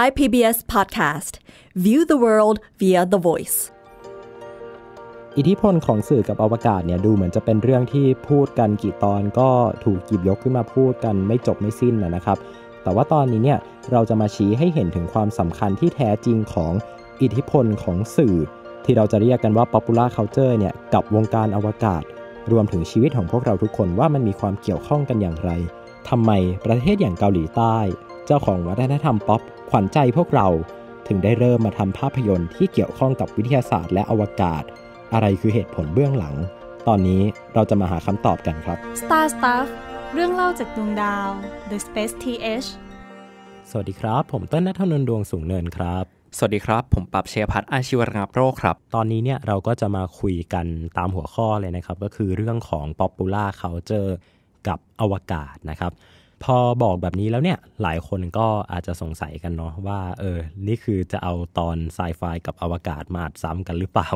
Thai PBS Podcast View the world via the voice อิทธิพลของสื่อกับอวกาศเนี่ยดูเหมือนจะเป็นเรื่องที่พูดกันกี่ตอนก็ถูกกิบยกขึ้นมาพูดกันไม่จบไม่สิ้นนะครับ แต่ว่าตอนนี้เนี่ยเราจะมาชี้ให้เห็นถึงความสำคัญที่แท้จริงของอิทธิพลของสื่อ ที่เราจะเรียกกันว่า popular culture เนี่ยกับวงการอวกาศ รวมถึงชีวิตของพวกเราทุกคนว่ามันมีความเกี่ยวข้องกันอย่างไรทำไมประเทศอย่างเกาหลีใต้เจ้าของวัฒนธรรมป๊อปขวัญใจพวกเราถึงได้เริ่มมาทำภาพยนตร์ที่เกี่ยวข้องกับวิทยาศาสตร์และอวกาศ อะไรคือเหตุผลเบื้องหลัง ตอนนี้เราจะมาหาคำตอบกันครับ Star Stuff เรื่องเล่าจากดวงดาว The Space TH สวัสดีครับ ผมต้นนัทนนดวงสูงเนินครับ สวัสดีครับ ผมปรับเชียพัฒน์อาชีวรงับโรคครับ ตอนนี้เนี่ยเราก็จะมาคุยกันตามหัวข้อเลยนะครับ ก็คือเรื่องของ popular culture กับอวกาศนะครับพอบอกแบบนี้แล้วเนี่ยหลายคนก็อาจจะสงสัยกันเนาะว่าเออนี่คือจะเอาตอนไซไฟกับอวกาศมาอัดซ้ำกันหรือเปล่า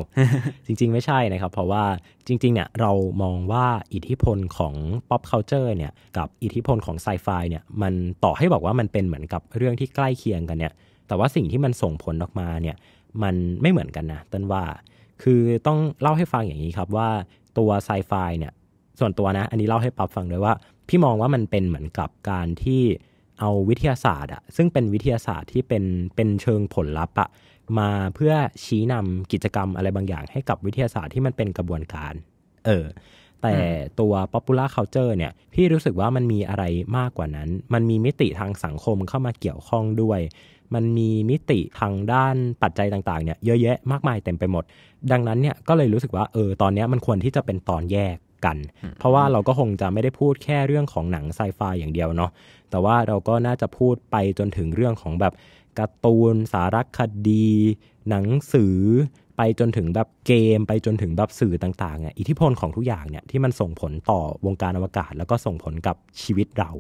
จริง ๆไม่ใช่นะครับ เพราะว่าจริง ๆเนี่ยเรามองว่าอิทธิพลของ pop culture เนี่ยกับอิทธิพลของไซไฟเนี่ย มันต่อให้บอกว่ามันเป็นเหมือนกับเรื่องที่ใกล้เคียงกันเนี่ย แต่ว่าสิ่งที่มันส่งผลออกมาเนี่ยมันไม่เหมือนกันนะต้นว่าคือต้องเล่าให้ฟังอย่างนี้ครับว่าตัวไซไฟเนี่ยส่วนตัวนะ อันนี้เล่าให้ปัอบฟังด้วยว่าพี่มองว่ามันเป็นเหมือนกับการที่เอาวิทยาศาสตร์อะซึ่งเป็นวิทยาศาสตร์ที่เป็นเป็นเชิงผลลัพธ์อะมาเพื่อชี้นำกิจกรรมอะไรบางอย่างให้กับวิทยาศาสตร์ที่มันเป็นกระบวนการ เออแต่ตัว popular culture เนี่ยพี่รู้สึกว่ามันมีอะไรมากกว่านั้น มันมีมิติทางสังคมเข้ามาเกี่ยวข้องด้วย มันมีมิติทางด้านปัจจัยต่างๆเนี่ยเยอะแยะมากมายเต็มไปหมด ดังนั้นเนี่ยก็เลยรู้สึกว่าเออตอนนี้มันควรที่จะเป็นตอนแยกกันเพราะว่าเราก็คงจะไม่ได้พูดแค่เรื่องของหนังไซไฟอย่างเดียวเนาะแต่ว่าเราก็น่าจะพูดไปจนถึงเรื่องของแบบการ์ตูนสารคดี หนังสือ ไปจนถึงแบบเกม ไปจนถึงแบบสื่อต่างๆเนี่ยอิทธิพลของทุกอย่างเนี่ยที่มันส่งผลต่อวงการอวกาศ แล้วก็ส่งผลกับชีวิตเรา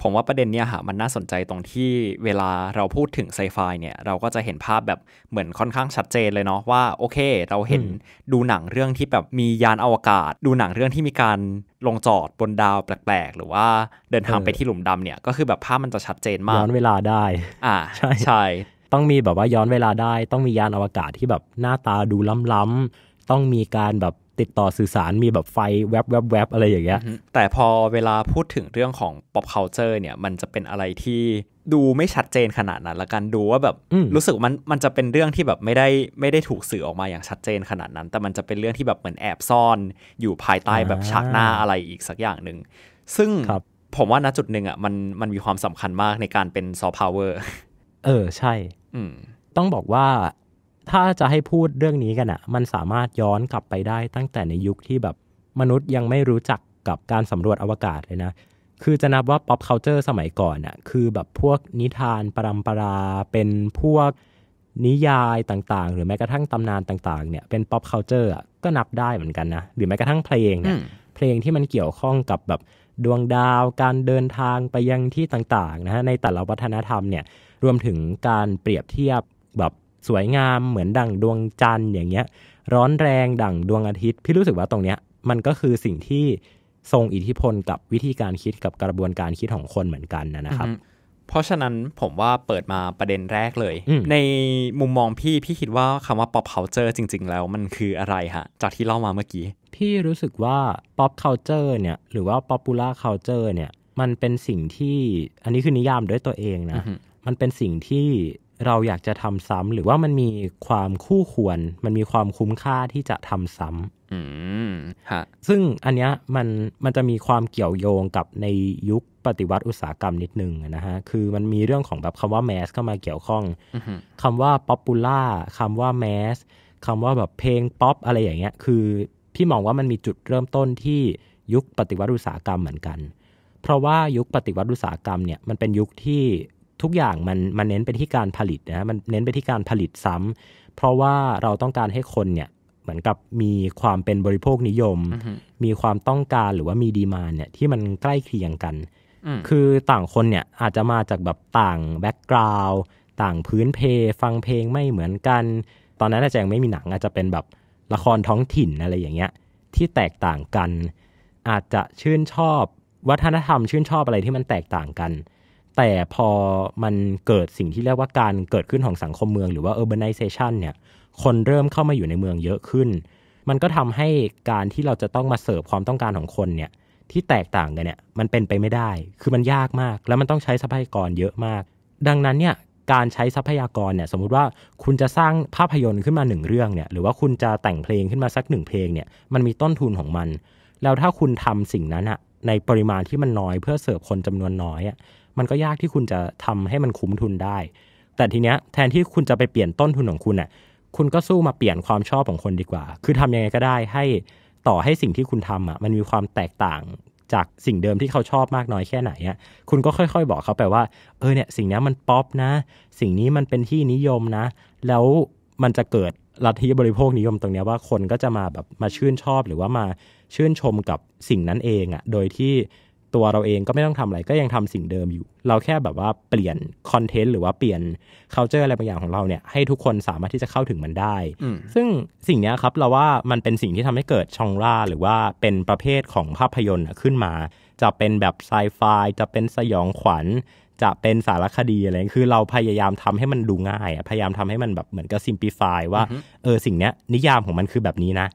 ผมว่าประเด็นเนี้ยฮะมันน่าสนใจตรงที่เวลาเราพูดถึงไซไฟ เนี่ย เราก็จะเห็นภาพแบบเหมือนค่อนข้างชัดเจนเลยเนาะว่าโอเค เราเห็นดูหนังเรื่องที่แบบมียานอวกาศ ดูหนังเรื่องที่มีการลงจอดบนดาวแปลก ๆหรือว่าเดินทางไปที่หลุมดำเนี่ย ก็คือแบบภาพมันจะชัดเจนมาก ย้อนเวลาได้อ่าใช่ใช่ต้องมีแบบว่าย้อนเวลาได้ ต้องมียานอวกาศที่แบบหน้าตาดูล้ำๆต้องมีการแบบติดต่อสื่อสารมีแบบไฟแวบแวบแวบอะไรอย่างเงี้ยแต่พอเวลาพูดถึงเรื่องของ pop culture เนี่ย มันจะเป็นอะไรที่ดูไม่ชัดเจนขนาดนั้นละกันดูว่าแบบรู้สึกมันมันจะเป็นเรื่องที่แบบไม่ได้ไม่ได้ถูกสื่อออกมาอย่างชัดเจนขนาดนั้น แต่มันจะเป็นเรื่องที่แบบเหมือนแอบซ่อน อยู่ภายใต้แบบฉากหน้าอะไรอีกสักอย่างหนึ่งซึ่งผมว่าณจุดหนึ่งอ่ะมันมันมีความสำคัญมากในการเป็นซอฟต์พาวเวอร์เออใช่ต้องบอกว่าถ้าจะให้พูดเรื่องนี้กันอะ่ะ มันสามารถย้อนกลับไปได้ตั้งแต่ในยุคที่แบบมนุษย์ยังไม่รู้จักกับการสำรวจอวกาศเลยนะ คือจะนับว่า pop culture สมัยก่อนอะ่ะ คือแบบพวกนิทานปรำปรา เป็นพวกนิยายต่าง ๆ หรือแม้กระทั่งตำนานต่างๆ เนี่ย เป็น pop culture อ่ะก็นับได้เหมือนกันนะ หรือแม้กระทั่งเพลงเนี่ย เพลงที่มันเกี่ยวข้องกับแบบดวงดาว การเดินทางไปยังที่ต่างๆ นะฮะ ในแต่ละวัฒนธรรมเนี่ย รวมถึงการเปรียบเทียบแบบสวยงามเหมือนดั่งดวงจันทร์อย่างเงี้ย ร้อนแรงดั่งดวงอาทิตย์ พี่รู้สึกว่าตรงเนี้ยมันก็คือสิ่งที่ทรงอิทธิพลกับวิธีการคิดกับกระบวนการคิดของคนเหมือนกันนะครับเพราะฉะนั้นผมว่าเปิดมาประเด็นแรกเลย ในมุมมองพี่ พี่คิดว่าคำว่า pop culture จริงๆ แล้วมันคืออะไรฮะ จากที่เล่ามาเมื่อกี้ พี่รู้สึกว่า pop culture เนี่ยหรือว่า popular culture เนี่ยมันเป็นสิ่งที่อันนี้คือนิยามด้วยตัวเองนะมันเป็นสิ่งที่เราอยากจะทำซ้ำหรือว่ามันมีความคู่ควร มันมีความคุ้มค่าที่จะทำซ้ำอืมฮะซึ่งอันเนี้ยมันมันจะมีความเกี่ยวโยงกับในยุคปฏิวัติอุตสาหกรรมนิดนึงนะฮะ คือมันมีเรื่องของแบบคำว่าแมสเข้ามาเกี่ยวข้อง คำว่าป๊อปปูล่าคำว่าแมสคำว่าแบบเพลงป๊อปอะไรอย่างเงี้ย คือ พี่มองว่ามันมีจุดเริ่มต้นที่ยุคปฏิวัติอุตสาหกรรมเหมือนกัน เพราะว่ายุคปฏิวัติอุตสาหกรรมเนี่ย มันเป็นยุคที่ทุกอย่างมันมันเน้นไปที่การผลิตนะมันเน้นไปที่การผลิตซ้ำ เพราะว่าเราต้องการให้คนเนี่ยเหมือนกับมีความเป็นบริโภคนิยม มีความต้องการหรือว่ามีดีมาเนี่ยที่มันใกล้เคียงกัน คือต่างคนเนี่ยอาจจะมาจากแบบต่างแบ็กกราวต่างพื้นเพฟังเพลงไม่เหมือนกัน ตอนนั้นอาจจะยังไม่มีหนังอาจจะเป็นแบบละครท้องถิ่นอะไรอย่างเงี้ย ที่แตกต่างกัน อาจจะชื่นชอบ วัฒนธรรม ชื่นชอบอะไรที่มันแตกต่างกันแต่พอมันเกิดสิ่งที่เรียกว่าการเกิดขึ้นของสังคมเมืองหรือว่า urbanization เนี่ย คนเริ่มเข้ามาอยู่ในเมืองเยอะขึ้น มันก็ทำให้การที่เราจะต้องมาเสิร์ฟความต้องการของคนเนี่ยที่แตกต่างกันเนี่ยมันเป็นไปไม่ได้ คือมันยากมาก แล้วมันต้องใช้ทรัพยากรเยอะมาก ดังนั้นเนี่ยการใช้ทรัพยากรเนี่ยสมมุติว่าคุณจะสร้างภาพยนตร์ขึ้นมาหนึ่งเรื่องเนี่ย หรือว่าคุณจะแต่งเพลงขึ้นมาสักหนึ่งเพลงเนี่ยมันมีต้นทุนของมัน แล้วถ้าคุณทำสิ่งนั้นอะในปริมาณที่มันน้อยเพื่อเสิร์ฟคนจำนวนน้อยอะมันก็ยากที่คุณจะทำให้มันคุ้มทุนได้ แต่ทีเนี้ยแทนที่คุณจะไปเปลี่ยนต้นทุนของคุณอ่ะคุณก็สู้มาเปลี่ยนความชอบของคนดีกว่า คือทำยังไงก็ได้ให้ต่อให้สิ่งที่คุณทำอ่ะมันมีความแตกต่างจากสิ่งเดิมที่เขาชอบมากน้อยแค่ไหนอ่ะ คุณก็ค่อย ๆบอกเขาไปว่า เออเนี่ยสิ่งนี้มันป๊อปนะ สิ่งนี้มันเป็นที่นิยมนะ แล้วมันจะเกิดลัทธิบริโภคนิยมตรงนี้ว่าคนก็จะมาแบบมาชื่นชอบหรือว่ามาชื่นชมกับสิ่งนั้นเองอ่ะ โดยที่ตัวเราเองก็ไม่ต้องทำอะไรก็ยังทำสิ่งเดิมอยู่ เราแค่แบบว่าเปลี่ยนคอนเทนต์หรือว่าเปลี่ยน c u เจอร์อะไรบางอย่างของเราเนี่ยให้ทุกคนสามารถที่จะเข้าถึงมันได้ ซึ่งสิ่งนี้ครับ เราว่ามันเป็นสิ่งที่ทำให้เกิดชองล่าหรือว่าเป็นประเภทของภาพยนตร์ขึ้นมา จะเป็นแบบไซไฟจะเป็นสยองขวัญ จะเป็นสารคดีอะไร คือเราพยายามทำให้มันดูง่ายพยายามทำให้มันแบบเหมือนกับซิมพลิฟายว่าเออสิ่งเนี้ย นิยามของมันคือแบบนี้นะ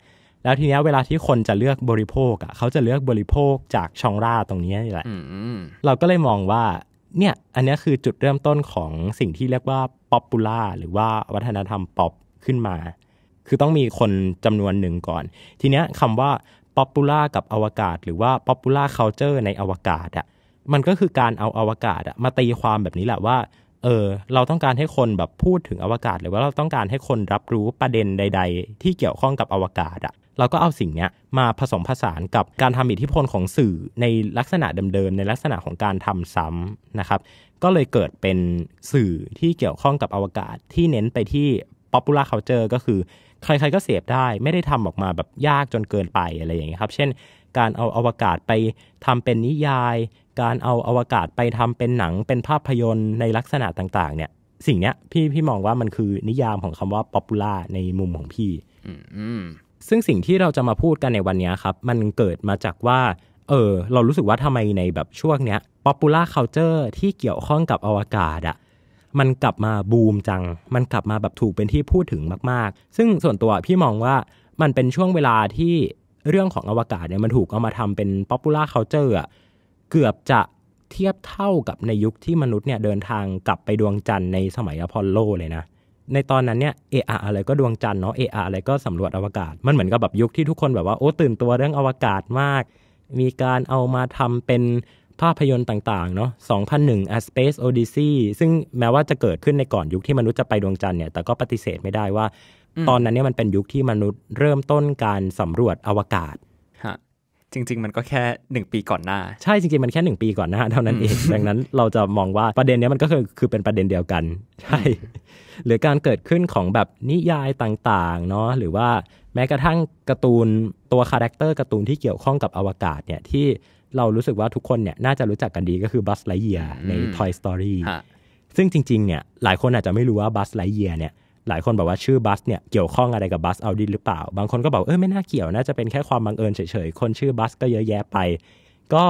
แล้วทีเนี้ยเวลาที่คนจะเลือกบริโภคอ่ะ เขาจะเลือกบริโภคจากชองราตรงนี้นี่แหละเราก็เลยมองว่า เนี่ย อันนี้คือจุดเริ่มต้นของสิ่งที่เรียกว่าป๊อปปูล่าหรือว่าวัฒนธรรมป๊อปขึ้นมา คือต้องมีคนจำนวนหนึ่งก่อน ทีเนี้ยคำว่าป๊อปปูล่ากับอวกาศ หรือว่าป๊อปปูล่าเคานเจอร์ในอวกาศ อ่ะ มันก็คือการเอาอวกาศอ่ะมาตีความแบบนี้แหละว่า เออ เราต้องการให้คนแบบพูดถึงอวกาศ หรือว่าเราต้องการให้คนรับรู้ประเด็นใด ๆ ที่เกี่ยวข้องกับอวกาศอ่ะเราก็เอาสิ่งนี้มาผสมผสานกับการทำอิทธิพลของสื่อในลักษณะเดิมๆในลักษณะของการทำซ้ำนะครับ ก็เลยเกิดเป็นสื่อที่เกี่ยวข้องกับอวกาศที่เน้นไปที่ popular c u l t u r ์ก็คือ ใครๆก็เสพได้ไม่ได้ทำออกมาแบบยากจนเกินไปอะไรอย่างเงี้ยครับ เช่น การเอาอวกาศไปทำเป็นนิยาย การเอาอวกาศไปทำเป็นหนังเป็นภาพยนตร์ในลักษณะต่างๆ เนี่ย สิ่งนี้พี่พี่มองว่ามันคือนิยามของคำว่า p o p u l a าในมุมของพี่ อืมซึ่งสิ่งที่เราจะมาพูดกันในวันนี้ครับ มันเกิดมาจากว่า เออเรารู้สึกว่าทำไมในแบบช่วงเนี้ยปอปล่าเคาน์เตอร์ที่เกี่ยวข้องกับอวกาศอะมันกลับมาบูมจัง มันกลับมาแบบถูกเป็นที่พูดถึงมาก ๆ ซึ่งส่วนตัวพี่มองว่ามันเป็นช่วงเวลาที่เรื่องของอวกาศเนี่ยมันถูกเอามาทำเป็นป o p u l a า c u เตอร์อะเกือบจะเทียบเท่ากับในยุคที่มนุษย์เนี่ยเดินทางกลับไปดวงจันทร์ในสมัยอพอลโลเลยนะในตอนนั้นเนี่ยเอออะไรก็ดวงจันทร์เนาะเอออะไรก็สำรวจอวกาศ มันเหมือนกับแบบยุคที่ทุกคนแบบว่า โอ้ ตื่นตัวเรื่องอวกาศมาก มีการเอามาทำเป็นภาพยนตร์ต่าง ๆ เนาะ2001 A Space Odyssey ซึ่งแม้ว่าจะเกิดขึ้นในก่อนยุคที่มนุษย์จะไปดวงจันทร์เนี่ย แต่ก็ปฏิเสธไม่ได้ว่า ตอนนั้นเนี่ยมันเป็นยุคที่มนุษย์เริ่มต้นการสำรวจอวกาศจริงๆ มันก็แค่ 1 ปีก่อนหน้าใช่จริง ๆ มันแค่ 1 ปีก่อนหน้าเท่านั้นเองดังนั้นเราจะมองว่าประเด็นนี้มันก็คือคือเป็นประเด็นเดียวกัน ใช่ หรือการเกิดขึ้นของแบบนิยายต่างๆเนาะหรือว่าแม้กระทั่งการ์ตูนตัวคาแรคเตอร์การ์ตูนที่เกี่ยวข้องกับอวกาศเนี่ยที่เรารู้สึกว่าทุกคนเนี่ยน่าจะรู้จักกันดีก็คือบัสไลเยียใน Toy Story ซึ่งจริงๆเนี่ยหลายคนอาจจะไม่รู้ว่าบัสไลเยียเนี่ยหลายคนบอกว่าชื่อบัสเนี่ยเกี่ยวข้องอะไรกับบัสเอาดินหรือเปล่า บางคนก็บอกเออไม่น่าเกี่ยวน่าจะเป็นแค่ความบังเอิญเฉยๆ คนชื่อบัสก็เยอะแยะไป ก็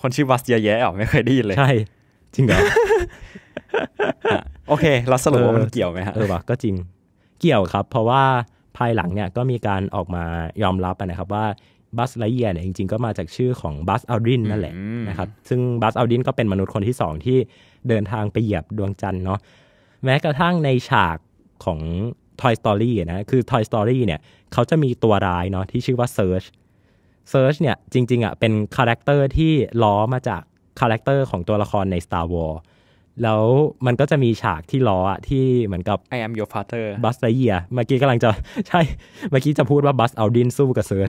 คนชื่อบัสเยอะแยะอ่ะไม่เคยได้ยินเลยใช่ จริงเหรอ โอเคเราสรุปว่ามันเกี่ยวไหมฮะเออวะก็จริง เกี่ยวครับ เพราะว่าภายหลังเนี่ยก็มีการออกมายอมรับนะครับว่าบัสไลเยียเนี่ยจริงๆก็มาจากชื่อของบัสอัลดินนั่นแหละนะครับ ซึ่งบัสอัลดินก็เป็นมนุษย์คนที่2 ที่เดินทางไปเหยียบดวงจันทร์เนาะ แม้กระทั่งในฉากของ Toy Story นะ คือ Toy Story เนี่ยเขาจะมีตัวร้ายเนาะที่ชื่อว่า Search Search เนี่ยจริง ๆอะ่ะเป็นคาแรคเตอร์ที่ล้อมาจากคาแรคเตอร์ของตัวละครใน Star Wars แล้วมันก็จะมีฉากที่ล้อที่เหมือนกับ I am your father บัสไลเ e ียเมื่อกี้กำลังจะใช่เมื่อกี้จะพูดว่าบัสเอาดินสู้กับเซิร์ช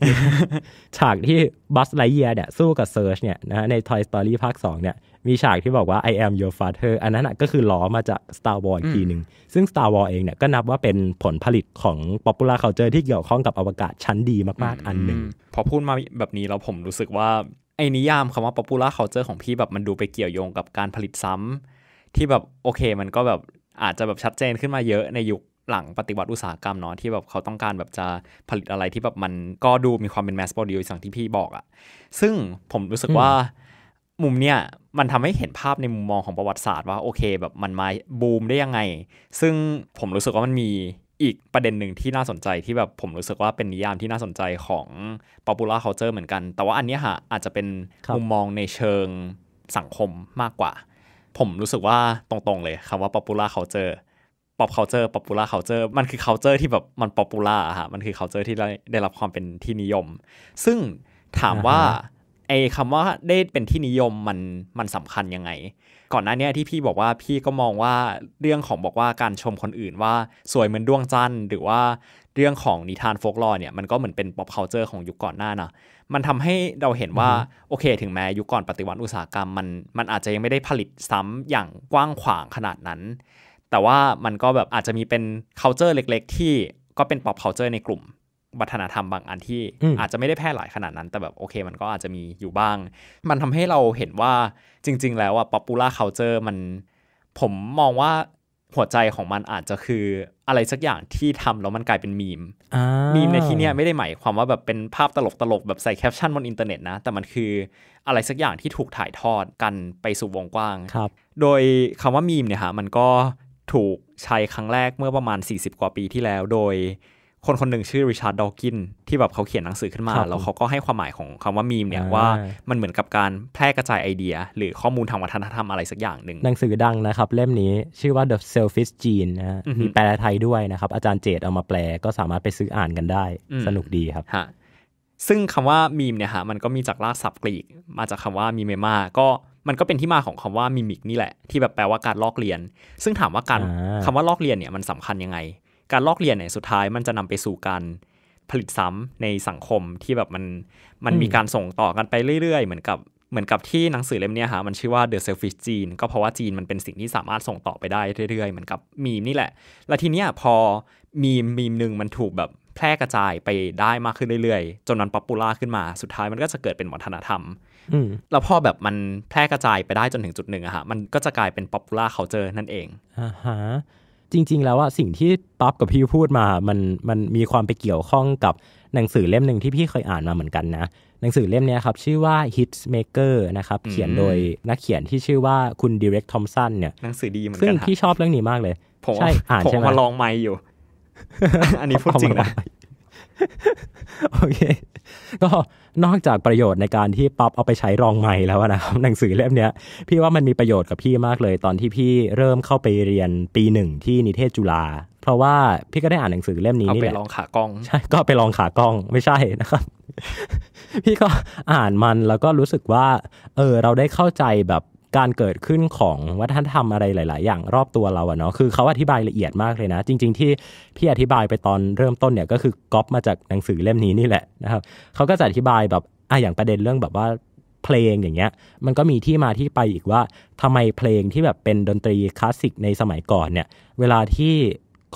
ฉากที่บัสไลเ e ียเนี่ยสู้กับเซิร์ชเนี่ยนะใน Toy Story ภาค2เนี่ยมีฉากที่บอกว่า I am your father อันนั้นก็คือล้อมาจาก Star Wars อีกทีหนึ่ง ซึ่ง Star Wars เองเนี่ยก็นับว่าเป็นผลผลิตของ popular culture ที่เกี่ยวข้องกับอวกาศชั้นดีมากๆอันหนึ่ง พอพูดมาแบบนี้แล้วผมรู้สึกว่า ไอ้นิยามคำว่า popular culture ของพี่แบบมันดูไปเกี่ยวโยงกับการผลิตซ้ำที่แบบ โอเค มันก็แบบอาจจะแบบชัดเจนขึ้นมาเยอะในยุคหลังปฏิวัติอุตสาหกรรมเนาะที่แบบเขาต้องการแบบจะผลิตอะไรที่แบบมันก็ดูมีความเป็น mass produce อย่างที่พี่บอกอะ ซึ่งผมรู้สึกว่ามุมเนี้ยมันทำให้เห็นภาพในมุมมองของประวัติศาสตร์ว่าโอเค แบบมันมา บูมได้ยังไง ซึ่งผมรู้สึกว่ามันมีอีกประเด็นหนึ่งที่น่าสนใจที่แบบผมรู้สึกว่าเป็นนิยามที่น่าสนใจของ popular culture เหมือนกัน แต่ว่าอันนี้ฮะอาจจะเป็นมุมมองในเชิงสังคมมากกว่า ผมรู้สึกว่าตรงๆเลยคำว่า popular culture pop culture popular culture มันคือ culture ที่แบบมัน popular ฮะมันคือ culture ที่ได้รับความเป็นที่นิยม ซึ่งถามว่า uh-huh. ไอ้คำว่าได้เป็นที่นิยมมันมันสำคัญยังไง ก่อนหน้านี้ที่พี่บอกว่าพี่ก็มองว่าเรื่องของบอกว่าการชมคนอื่น ว่าสวยเหมือนดวงจันทร์ หรือว่าเรื่องของนิทานโฟกลอเนี่ยมันก็เหมือนเป็นปอปเคานเจอร์ของยุคก่อนหน้านะมันทำให้เราเห็นว่าโอเคถึงแม้ยุคก่อนปฏิวัติอุตสาหกรรมมันมันอาจจะยังไม่ได้ผลิตซ้ำอย่างกว้างขวางขนาดนั้น แต่ว่ามันก็แบบอาจจะมีเป็นเคานเจอร์เล็ก ๆ ที่ก็เป็นปอปเคานเจอร์ในกลุ่มวัฒนธรรมบางอันที่อาจจะไม่ได้แพร่หลายขนาดนั้นแต่แบบโอเคมันก็อาจจะมีอยู่บ้าง มันทำให้เราเห็นว่าจริง ๆ แล้วอะปปูล่าเคานเ t อร์มัน ผมมองว่าหัวใจของมันอาจจะคืออะไรสักอย่างที่ทำแล้วมันกลายเป็นมีม มีมในที่นี้ไม่ได้หมายความว่าแบบเป็นภาพตลกตลกแบบใส่แคปชั่นบนอินเทอร์เน็ตนะ แต่มันคืออะไรสักอย่างที่ถูกถ่ายทอดกันไปสู่วงกว้างครับ โดยคำว่ามีมเนี่ยฮะมันก็ถูกใช้ครั้งแรกเมื่อประมาณ 40 กว่าปีที่แล้วโดยคนคนหนึ่งชื่อริชาร์ดดอกินที่แบบเขาเขียนหนังสือขึ้นมาแล้วเขาก็ให้ความหมายของคำว่ามีมเนี่ยว่ามันเหมือนกับการแพร่กระจายไอเดีย หรือข้อมูลทางวัฒนธรรมอะไรสักอย่างหนึ่งหนังสือดังนะครับ เล่มนี้ชื่อว่า The Selfish Gene นะมีแปลไทยด้วยนะครับ อาจารย์เจตเอามาแปลก็สามารถไปซื้ออ่านกันได้ สนุกดีครับซึ่งคำว่ามีมเนี่ยฮะมันก็มีจากรากศัพท์กรีกมาจากคำว่ามีเมมาก็มันก็เป็นที่มาของคำว่ามิมิกนี่แหละที่แบบแปลว่าการลอกเรียน ซึ่งถามว่าการคำว่าลอกเรียนเนี่ยมันสำคัญยังไงการลอกเรียนเนี่ยสุดท้ายมันจะนำไปสู่การผลิตซ้ำในสังคมที่แบบมันมันมีการส่งต่อกันไปเรื่อยๆเหมือนกับเหมือนกับที่หนังสือเล่มนี้ฮะมันชื่อว่า The Selfish Gene ก็เพราะว่าจีนมันเป็นสิ่งที่สามารถส่งต่อไปได้เรื่อยๆเหมือนกับมีมนี่แหละ และทีเนี้ยพอมีมมีมหนึ่งมันถูกแบบแพร่กระจายไปได้มากขึ้นเรื่อยๆ จนมันป๊อปปูล่าขึ้นมาสุดท้ายมันก็จะเกิดเป็นวัฒนธรรมแล้วพอแบบมันแพร่กระจายไปได้จนถึงจุดหนึ่งอะฮะมันก็จะกลายเป็นป๊อปปูล่าเคาเจอร์นั่นเองอ่าฮะจริง ๆแล้วว่าสิ่งที่ป๊อปกับพี่พูดมามันมันมีความไปเกี่ยวข้องกับหนังสือเล่มหนึ่งที่พี่เคยอ่านมาเหมือนกันนะ หนังสือเล่มนี้ครับ ชื่อว่า h i t Maker นะครับ เขียนโดยนักเขียนที่ชื่อว่าคุณดีเรกทอมสันเนี่ยหนังสือดีเหมือนกันซึ่งพี่ชอบเรื่องนี้มากเลยผมใช่อ่านใช่ไหมผมมาลองไมอยู่อันนี้พูดจริงนะโอเค ก็นอกจากประโยชน์ในการที่ป๊อปเอาไปใช้รองใหม่แล้วนะครับหนังสือเล่มนี้พี่ว่ามันมีประโยชน์กับพี่มากเลยตอนที่พี่เริ่มเข้าไปเรียนปีหนึ่งที่นิเทศจุฬาเพราะว่าพี่ก็ได้อ่านหนังสือเล่มนี้นี่แหละไปลองขา กล้องใช่ก็ไปลองขากล้องไม่ใช่นะครับพี่ก็อ่านมันแล้วก็รู้สึกว่า เออเราได้เข้าใจแบบการเกิดขึ้นของวัฒนธรรมอะไรหลาย ๆ อย่างรอบตัวเราอะเนาะ คือเขาอธิบายละเอียดมากเลยนะ จริง ๆ ที่พี่อธิบายไปตอนเริ่มต้นเนี่ยก็คือก๊อปมาจากหนังสือเล่มนี้นี่แหละนะครับเขาก็จะอธิบายแบบอ่ะอย่างประเด็นเรื่องแบบว่าเพลงอย่างเงี้ย มันก็มีที่มาที่ไปอีกว่าทำไมเพลงที่แบบเป็นดนตรีคลาสสิกในสมัยก่อนเนี่ย เวลาที่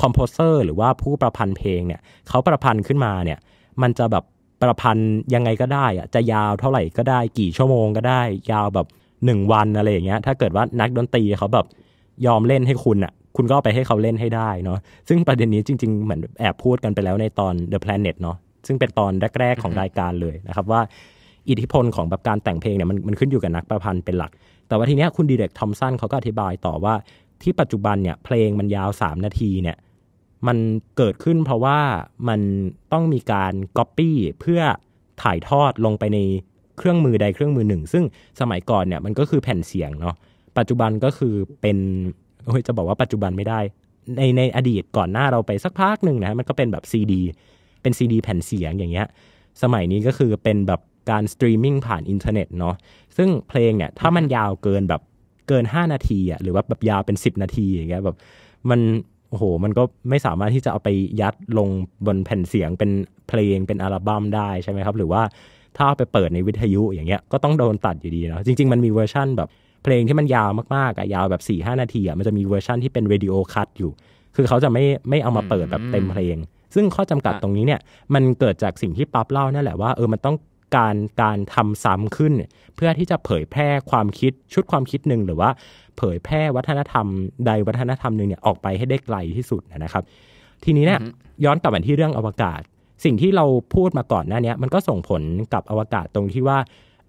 คอมโพเซอร์หรือว่าผู้ประพันธ์เพลงเนี่ยเขาประพันธ์ขึ้นมาเนี่ย มันจะแบบประพันธ์ยังไงก็ได้อะจะยาวเท่าไหร่ก็ได้ กี่ชั่วโมงก็ได้ ยาวแบบหนึ่งวันอะไรอย่างเงี้ย ถ้าเกิดว่านักดนตรีเขาแบบยอมเล่นให้คุณอ่ะคุณก็ไปให้เขาเล่นให้ได้เนาะ ซึ่งประเด็นนี้จริง ๆ เหมือนแอบพูดกันไปแล้วในตอน The Planet เนาะ ซึ่งเป็นตอนแรก ๆ ของรายการเลยนะครับว่าอิทธิพลของแบบการแต่งเพลงเนี่ยมันมันขึ้นอยู่กับนักประพันธ์เป็นหลัก แต่ว่าทีเนี้ยคุณดีเด็กทอมสันเขาก็อธิบายต่อว่าที่ปัจจุบันเนี่ยเพลงมันยาว 3 นาทีเนี่ยมันเกิดขึ้นเพราะว่ามันต้องมีการก๊อปปี้เพื่อถ่ายทอดลงไปในเครื่องมือใดเครื่องมือหนึ่ง ซึ่งสมัยก่อนเนี่ยมันก็คือแผ่นเสียงเนาะปัจจุบันก็คือเป็นเฮ้ยจะบอกว่าปัจจุบันไม่ได้ ในในอดีตก่อนหน้าเราไปสักพักหนึ่งนะมันก็เป็นแบบซีดีเป็นซีดีแผ่นเสียงอย่างเงี้ยสมัยนี้ก็คือเป็นแบบการสตรีมมิ่งผ่านอินเทอร์เน็ตเนาะซึ่งเพลงเนี่ยถ้ามันยาวเกินแบบเกิน 5 นาทีอ่ะหรือว่าแบบยาวเป็น 10 นาทีอย่างเงี้ยแบบมันโอ้โหมันก็ไม่สามารถที่จะเอาไปยัดลงบนแผ่นเสียงเป็นเพลงเป็นอัลบั้มได้ใช่ไหมครับ หรือว่าถ้าไปเปิดในวิทยุอย่างเงี้ยก็ต้องโดนตัดอยู่ดีเนาะจริง ๆมันมีเวอร์ชันแบบเพลงที่มันยาวมากๆอะยาวแบบ4ี่หนาทีอะมันจะมีเวอร์ชันที่เป็นวิดีโอคัตอยู่ คือเขาจะไม่ไม่เอามาเปิดแบบเต็มเพลง ซึ่งข้อจำกัดตรงนี้เนี่ยมันเกิดจากสิ่งที่ปั๊บเล่านั่นแหละว่าเออมันต้องการการทำซ้ำขึ้น เพื่อที่จะเผยแพร่ความคิดชุดความคิดหนึ่งหรือว่าเผยแพร่วัฒนธรรมใดวัฒนธรรมหนึ่งเนี่ยออกไปให้ได้ไกลที่สุดนะครับ ทีนี้เนี่ยย้อนกลับมาที่เรื่องอวกาศสิ่งที่เราพูดมาก่อนหน้านี้มันก็ส่งผลกับอวกาศตรงที่ว่า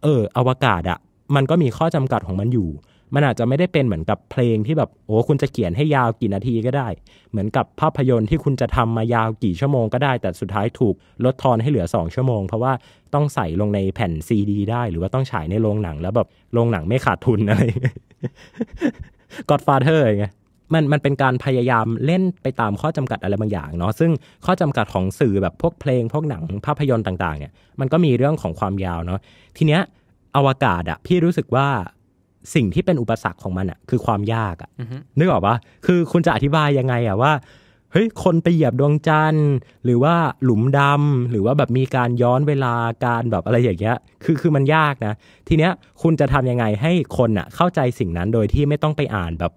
เออ อวกาศอะมันก็มีข้อจำกัดของมันอยู่ มันอาจจะไม่ได้เป็นเหมือนกับเพลงที่แบบ โอ้ คุณจะเขียนให้ยาวกี่นาทีก็ได้ เหมือนกับภาพยนตร์ที่คุณจะทำมายาวกี่ชั่วโมงก็ได้แต่สุดท้ายถูก ลดทอนให้เหลือ 2 ชั่วโมง เพราะว่าต้องใส่ลงในแผ่นซีดี ได้ หรือว่าต้องฉายในโรงหนังแล้วแบบโรงหนังไม่ขาดทุนอะไรก็อดฟาเธอร์ไงมันมันเป็นการพยายามเล่นไปตามข้อจำกัดอะไรบางอย่างเนาะซึ่งข้อจำกัดของสื่อแบบพวกเพลง พวกหนังภาพยนตร์ต่างๆ เนี่ย มันก็มีเรื่องของความยาวเนาะทีเนี้ยอวกาศอะพี่รู้สึกว่าสิ่งที่เป็นอุปสรรคของมันอะคือความยากอะนึกออกปะคือคุณจะอธิบายยังไงอะว่าเฮ้ยคนไปเหยียบดวงจันทร์หรือว่าหลุมดำหรือว่าแบบมีการย้อนเวลาการแบบอะไรอย่างเงี้ยคือคือมันยากนะ ทีเนี้ยคุณจะทำยังไงให้คนอะเข้าใจสิ่งนั้นโดยที่ไม่ต้องไปอ่านแบบ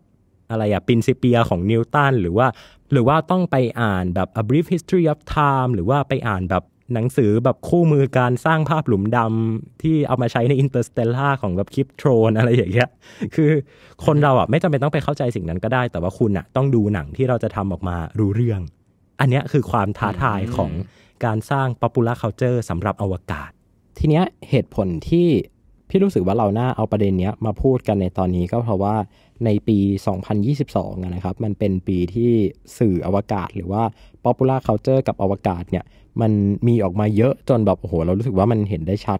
อะไรอะปินซิเปียของนิวตันหรือว่า หรือว่าต้องไปอ่านแบบ A Brief History of Time หรือว่าไปอ่านแบบหนังสือแบบคู่มือการสร้างภาพหลุมดำที่เอามาใช้ในอินเตอร์สเตลล่าของแบบคลิปโทรนอะไรอย่างเงี้ยคือคนเราอ่ะไม่จำเป็นต้องไปเข้าใจสิ่งนั้นก็ได้ แต่ว่าคุณอ่ะต้องดูหนังที่เราจะทำออกมารู้เรื่อง อันนี้คือความท้าทายของการสร้าง popular culture สำหรับอวกาศ ทีเนี้ยเหตุผลที่พี่รู้สึกว่าเราน่าเอาประเด็นเนี้ยมาพูดกันในตอนนี้ก็เพราะว่าในปี 2022นะครับมันเป็นปีที่สื่ออวกาศ หรือว่า popular culture กับอวกาศเนี่ยมันมีออกมาเยอะจนแบบโอ้โหเรารู้สึกว่ามันเห็นได้ชัด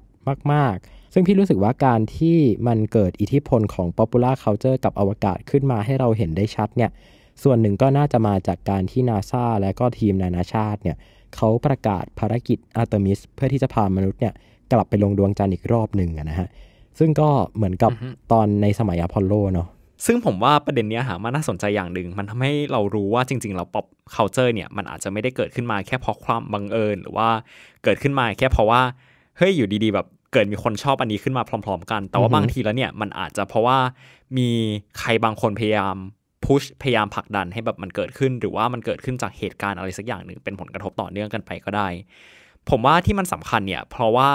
มากๆ ซึ่งพี่รู้สึกว่าการที่มันเกิดอิทธิพลของ popular culture กับอวกาศขึ้นมาให้เราเห็นได้ชัดเนี่ยส่วนหนึ่งก็น่าจะมาจากการที่นาซาและก็ทีมนานาชาติเนี่ยเขาประกาศภารกิจอาร์ตมิสเพื่อที่จะพามนุษย์เนี่ยกลับไปลงดวงจันทร์อีกรอบหนึ่งนะฮะซึ่งก็เหมือนกับตอนในสมัยอพอลโลเนาะซึ่งผมว่าประเด็นเนี้ยหามาน่าสนใจอย่างหนึ่งมันทำให้เรารู้ว่าจริงๆเราป๊อปเคานเตอร์เนี่ยมันอาจจะไม่ได้เกิดขึ้นมาแค่เพราะความบังเอิญหรือว่าเกิดขึ้นมาแค่เพราะว่าเฮ้ยอยู่ดีๆแบบเกิดมีคนชอบอันนี้ขึ้นมาพร้อมๆ กันแต่ว่าบางทีแล้วเนี่ยมันอาจจะเพราะว่ามีใครบางคนพยายามพุชพยายามผลักดันให้แบบมันเกิดขึ้น หรือว่ามันเกิดขึ้นจากเหตุการณ์อะไรสักอย่างหนึ่งเป็นผลกระทบต่อเนื่องกันไปก็ได้ ผมว่าที่มันสำคัญเนี่ย เพราะว่า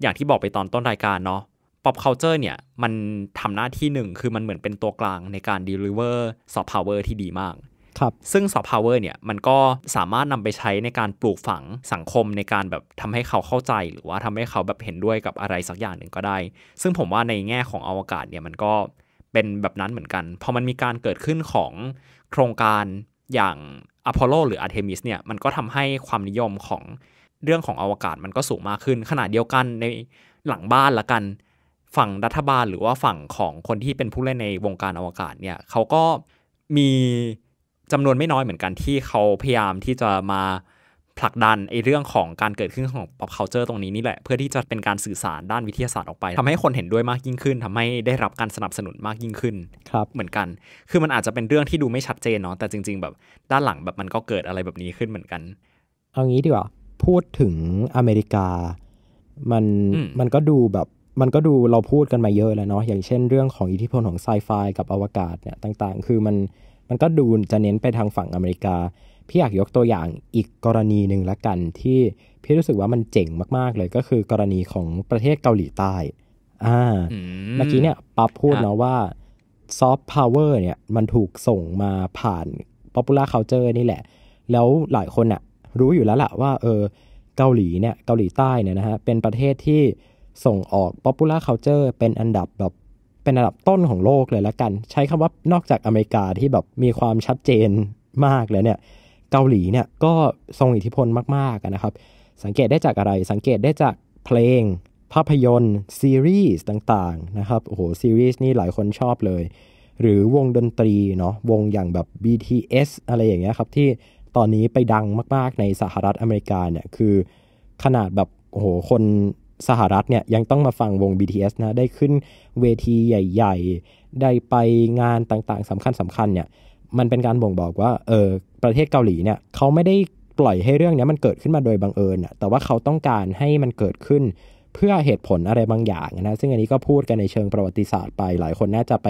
อย่างที่บอกไปตอนต้นรายการเนาะปปเคานเ t อร์เนี่ยมันทำหน้าที่หนึ่งคือมันเหมือนเป็นตัวกลางในการเดอร์ซอฟต์พาวเวอร์ที่ดีมาก ครับ ซึ่งซอฟต์พาวเวอร์เนี่ยมันก็สามารถนำไปใช้ในการปลูกฝังสังคมในการแบบทำให้เขาเข้าใจหรือว่าทำให้เขาแบบเห็นด้วยกับอะไรสักอย่างหนึ่งก็ได้ ซึ่งผมว่าในแง่ของอวกาศเนี่ยมันก็เป็นแบบนั้นเหมือนกัน พอมันมีการเกิดขึ้นของโครงการอย่างอพอลโลหรืออาร์เทมิสเนี่ยมันก็ทำให้ความนิยมของเรื่องของอวกาศ มันก็สูงมากขึ้นขณะเดียวกันในหลังบ้านละกันฝั่งรัฐบาลหรือว่าฝั่งของคนที่เป็นผู้เล่นในวงการอวกาศเนี่ยเขาก็มีจำนวนไม่น้อยเหมือนกันที่เขาพยายามที่จะมาผลักดันไอ้เรื่องของการเกิดขึ้นของ pop culture ตรงนี้นี่แหละเพื่อที่จะเป็นการสื่อสารด้านวิทยาศาสตร์ออกไป ทำให้คนเห็นด้วยมากยิ่งขึ้น ทำให้ได้รับการสนับสนุนมากยิ่งขึ้นครับเหมือนกันคือมันอาจจะเป็นเรื่องที่ดูไม่ชัดเจนเนาะแต่จริงๆ แบบด้านหลังแบบมันก็เกิดอะไรแบบนี้ขึ้นเหมือนกันเอางี้ดีกว่า พูดถึงอเมริกามันมันก็ดูแบบมันก็ดูเราพูดกันมาเยอะแล้วเนาะ อย่างเช่นเรื่องของอิทธิพลของไซไฟกับอวกาศเนี่ยต่างๆ คือมัน มันก็ดูจะเน้นไปทางฝั่งอเมริกา พี่อยากยกตัวอย่างอีกกรณีหนึ่งละกัน ที่พี่รู้สึกว่ามันเจ๋งมากๆเลยก็คือกรณีของประเทศเกาหลีใต้ อ่า เมื่อกี้เนี่ยปั๊บพูดเนาะว่าซอฟต์พาวเวอร์เนี่ย มันถูกส่งมาผ่าน popular culture นี่แหละ แล้วหลายคนน่ะรู้อยู่แล้วล่ะว่า เออเกาหลีเนี่ย เกาหลีใต้เนี่ยนะฮะเป็นประเทศที่ส่งออก popular culture เป็นอันดับแบบเป็นอันดับต้นของโลกเลยละกัน ใช้คำว่านอกจากอเมริกาที่แบบมีความชัดเจนมากแล้วเนี่ยเกาหลีเนี่ยก็ทรงอิทธิพลมากๆนะครับ สังเกตได้จากอะไรสังเกตได้จากเพลงภาพยนตร์ซีรีส์ต่างๆนะครับโอ้โหซีรีส์นี่หลายคนชอบเลย หรือวงดนตรีเนาะวงอย่างแบบ BTS อะไรอย่างเงี้ยครับ ที่ตอนนี้ไปดังมาก ๆในสหรัฐอเมริกาเนี่ยคือขนาดแบบโอ้โหคนสหรัฐเนี่ยยังต้องมาฟังวง BTS นะได้ขึ้นเวทีใหญ่ ๆ ได้ไปงานต่างๆสำคัญสำคัญเนี่ย มันเป็นการบ่งบอกว่าเออประเทศเกาหลีเนี่ยเขาไม่ได้ปล่อยให้เรื่องนี้มันเกิดขึ้นมาโดยบังเอิญอะแต่ว่าเขาต้องการให้มันเกิดขึ้นเพื่อเหตุผลอะไรบางอย่างนะซึ่งอันนี้ก็พูดกันในเชิงประวัติศาสตร์ไป หลายคนน่าจะไป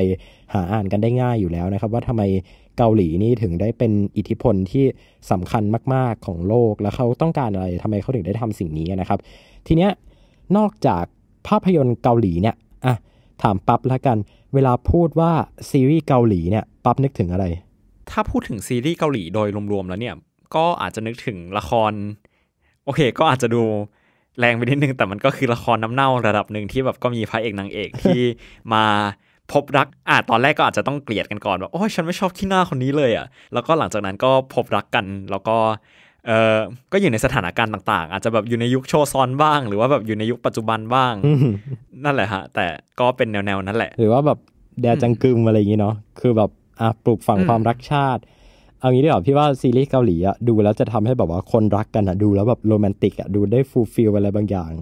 หาอ่านกันได้ง่ายอยู่แล้วนะครับ ว่าทำไมเกาหลีนี่ถึงได้เป็นอิทธิพลที่สำคัญมากๆของโลก แล้วเขาต้องการอะไรทำไมเขาถึงได้ทำสิ่งนี้นะครับ ทีเนี้ยนอกจากภาพยนตร์เกาหลีเนี่ยอ่ะถามปั๊บละกัน เวลาพูดว่าซีรีส์เกาหลีเนี่ย ปั๊บนึกถึงอะไร ถ้าพูดถึงซีรีส์เกาหลีโดยรวมๆแล้วเนี่ย ก็อาจจะนึกถึงละคร โอเค ก็อาจจะดูแรงไปนิดนึง แต่มันก็คือละครน้ำเน่าระดับหนึ่งที่แบบก็มีพระเอกนางเอกที่มาพบรักอ่ะตอนแรกก็อาจจะต้องเกลียดกันก่อนแบบโอ้ย ฉันไม่ชอบที่หน้าคนนี้เลยอ่ะแล้วก็หลังจากนั้นก็พบรักกัน แล้วก็เออก็อยู่ในสถานการณ์ต่างๆ อาจจะแบบอยู่ในยุคโชซอนบ้าง หรือว่าแบบอยู่ในยุคปัจจุบันบ้าง นั่นแหละฮะ แต่ก็เป็นแนว ๆ นั้นแหละ หรือว่าแบบแดจังกึมอะไรอย่างงี้เนาะคือแบบอ่ะปลูกฝังความรักชาติเอางี้ดีกว่าพี่ว่าซีรีส์เกาหลีอะดูแล้วจะทำให้แบบว่าคนรักกันอะดูแล้วแบบโรแมนติกอะดูได้ฟูลฟิลอะไรบางอย่าง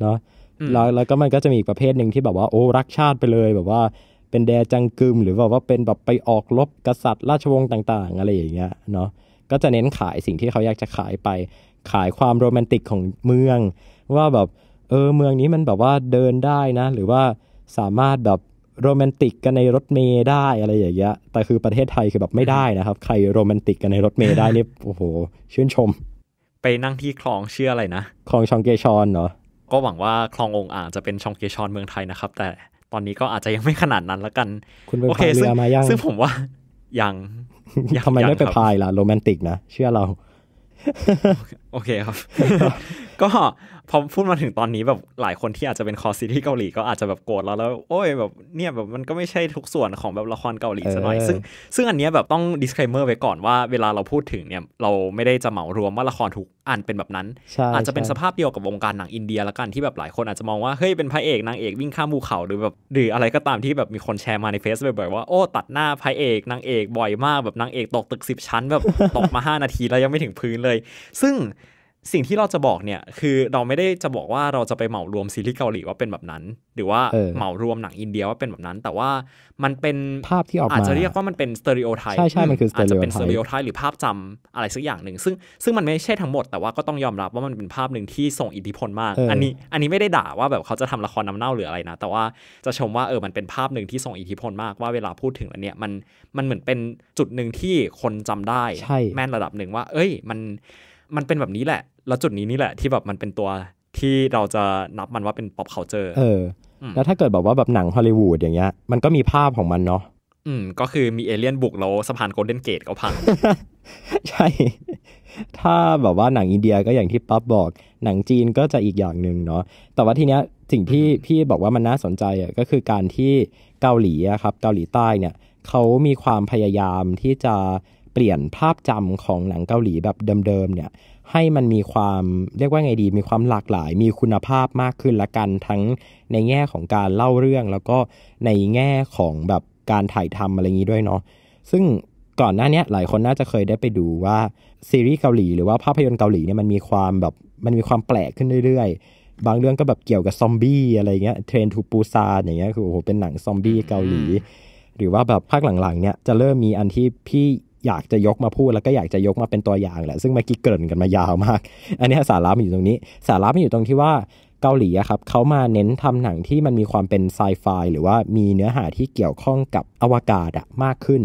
เนาะแล้วแล้วก็มันก็จะมีอีกประเภทหนึ่งที่แบบว่าโอ้รักชาติไปเลยแบบว่าเป็นแดจังกึมหรือแบบว่าเป็นแบบไปออกรบกษัตริย์ราชวงศ์ต่าง ๆอะไรอย่างเงี้ยเนาะก็จะเน้นขายสิ่งที่เขาอยากจะขายไป ขายความโรแมนติกของเมือง ว่าแบบเออเมืองนี้มันแบบว่าเดินได้นะ หรือว่าสามารถแบบโรแมนติกกันในรถเมย์ได้อะไรอย่างเงี้ยแต่คือประเทศไทยคือแบบไม่ได้นะครับ ใครโรแมนติกกันในรถเมย์ได้นี่โอ้โหชื่นชม ไปนั่งที่คลองเชื่ออะไรนะคลองชองเกชอนเนาะก็หวังว่าคลององอ่างจะเป็นชองเกชอนเมืองไทยนะครับ แต่ตอนนี้ก็อาจจะยังไม่ขนาดนั้นละกันคุณปเรือมายังซึ่งผมว่ายังทำไมไม่ไปพายล่ะโรแมนติกนะ เชื่อเราโอเคครับ ก็พอพูดมาถึงตอนนี้แบบหลายคนที่อาจจะเป็นคอซีที่เกาหลี ก็อาจจะแบบโกรธแล้ว แล้ว โอ้ยแบบเนี่ยแบบมันก็ไม่ใช่ทุกส่วนของแบบละครเกาหลีซะหน่อยซึ่งซึ่งอันเนี้ยแบบต้อง disclaimer ไว้ก่อนว่า เวลาเราพูดถึงเนี่ย เราไม่ได้จะเหมารวมว่าละครทุกอันเป็นแบบนั้น อาจจะเป็นสภาพเดียวกับวงการหนังอินเดียละกันที่แบบหลายคนอาจจะมองว่าเฮ้ยเป็นพระเอกนางเอกวิ่งข้ามภูเขาหรือแบบหรืออะไรก็ตามที่แบบมีคนแชร์มาในเฟซบ่อยๆว่าโอ้ตัดหน้าพระเอกนางเอกบ่อยมากแบบนางเอกตกตึกสิบชั้น แบบตกมา 5 นาทีแล้วยังไม่ถึงพื้นเลย ซึ่งสิ่งที่เราจะบอกเนี่ยคือเราไม่ได้จะบอกว่าเราจะไปเหมารวมซีรีส์เกาหลีว่าเป็นแบบนั้น หรือว่าเหมารวมหนังอินเดียว่าเป็นแบบนั้นแต่ว่ามันเป็นภาพที่ออกมาอาจจะเรียกว่ามันเป็นสเตอริโอไทป์ใช่ใช่มันคืออาจจะเป็นสเตอริโอไทป์หรือภาพจำอะไรสักอย่างหนึ่งซึ่งซึ่งมันไม่ใช่ทั้งหมดแต่ว่าก็ต้องยอมรับว่ามันเป็นภาพหนึ่งที่ส่งอิทธิพลมาก อันนี้อันนี้ไม่ได้ด่าว่าแบบเขาจะทำละครน้าเน่าหรืออะไรนะ แต่ว่าจะชมว่าเออมันเป็นภาพหนึ่งที่ส่งอิทธิพลมากว่าเวลาพูดถึงแล้วเนี่ยมันมันเหมือนเป็นจุดหนึ่งที่คนจำได้แม่นระดับหนึ่งว่า เอ้ยมันมันเป็นแบบนี้แหละ แล้วจุดนี้นี่แหละที่แบบมันเป็นตัว ที่เราจะนับมันว่าเป็น pop culture เออ แล้วถ้าเกิดบอกว่าแบบหนังฮอลลีวูดอย่างเงี้ย มันก็มีภาพของมันเนาะ อืม ก็คือมีเอเลี่ยนบุกแล้วสะพานโกลเด้นเกตก็พังใช่ ถ้าแบบว่าหนังอินเดียก็อย่างที่ป๊อบบอก หนังจีนก็จะอีกอย่างหนึ่งเนาะ แต่ว่าทีเนี้ยสิ่งที่พี่บอกว่ามันน่าสนใจอ่ะก็คือการที่เกาหลีอะครับ เกาหลีใต้เนี่ยเขามีความพยายามที่จะเปลี่ยนภาพจำของหนังเกาหลีแบบเดิมๆเนี่ยให้มันมีความเรียกว่าไงดี มีความหลากหลายมีคุณภาพมากขึ้นละกันทั้งในแง่ของการเล่าเรื่องแล้วก็ในแง่ของแบบการถ่ายทำอะไรอย่างนี้ด้วยเนาะซึ่งก่อนหน้านี้หลายคนน่าจะเคยได้ไปดูว่าซีรีส์เกาหลี หรือว่าภาพยนตร์เกาหลีเนี่ยมันมีความแบบมันมีความแปลกขึ้นเรื่อยๆ บางเรื่องก็แบบเกี่ยวกับซอมบี้อะไรเงี้ยเทรนทูปูซาอย่างเงี้ยคือโอ้โหเป็นหนังซอมบี้เกาหลี หรือว่าแบบภาคหลังๆเนี่ยจะเริ่มมีอันที่พี่อยากจะยกมาพูดแล้วก็อยากจะยกมาเป็นตัวอย่างแหละซึ่งเมื่อกี้เกริ่นกันมายาวมาก อันนี้สาระมันอยู่ตรงนี้ สาระมันอยู่ตรงที่ว่าเกาหลีครับเขามาเน้นทำหนังที่มันมีความเป็นไซไฟหรือว่ามีเนื้อหาที่เกี่ยวข้องกับอวกาศอะมากขึ้น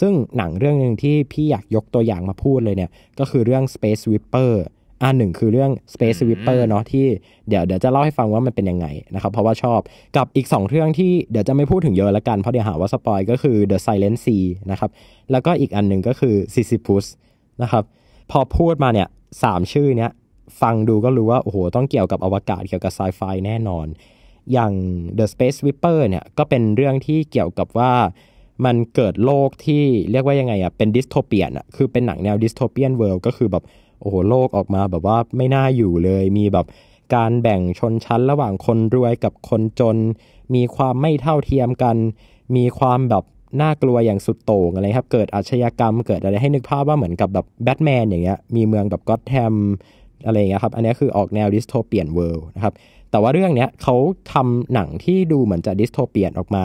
ซึ่งหนังเรื่องหนึ่งที่พี่อยากยกตัวอย่างมาพูดเลยเนี่ย ก็คือเรื่อง Space Whipper อันหนึ่งคือเรื่อง Space Sweeper เนาะที่เดี๋ยวเดี๋ยวจะเล่าให้ฟังว่ามันเป็นยังไงนะครับเพราะว่าชอบกับอีก2เรื่องที่เดี๋ยวจะไม่พูดถึงเยอะละกัน เพราะเดี๋ยวหาว่าสปอยก็คือ The Silent Sea นะครับ แล้วก็อีกอันหนึ่งก็คือ Sisyphus นะครับ พอพูดมาเนี่ยสามชื่อเนี้ย ฟังดูก็รู้ว่าโอ้โหต้องเกี่ยวกับอวกาศเกี่ยวกับไซไฟแน่นอน อย่าง The Space Sweeper เนี่ยก็เป็นเรื่องที่เกี่ยวกับว่ามันเกิดโลกที่เรียกว่ายังไงอะเป็นดิสโทเปียนอะคือเป็นหนังแนวดิสโทเปียนเวิลด์ก็คือแบบโอ้โหโลกออกมา แบบว่าไม่น่าอยู่เลย มีแบบการแบ่งชนชั้นระหว่างคนรวยกับคนจน มีความไม่เท่าเทียมกัน มีความแบบน่ากลัวอย่างสุดโต่งอะไรครับ เกิดอาชญากรรมเกิดอะไรให้นึกภาพว่าเหมือนกับแบบแบทแมนอย่างเงี้ยมีเมืองแบบก็อตแฮมอะไรอย่างเงี้ยครับ อันนี้คือออกแนวดิสโทเปียนเวิลด์นะครับแต่ว่าเรื่องเนี้ยเขาทำหนังที่ดูเหมือนจะดิสโทเปียนออกมา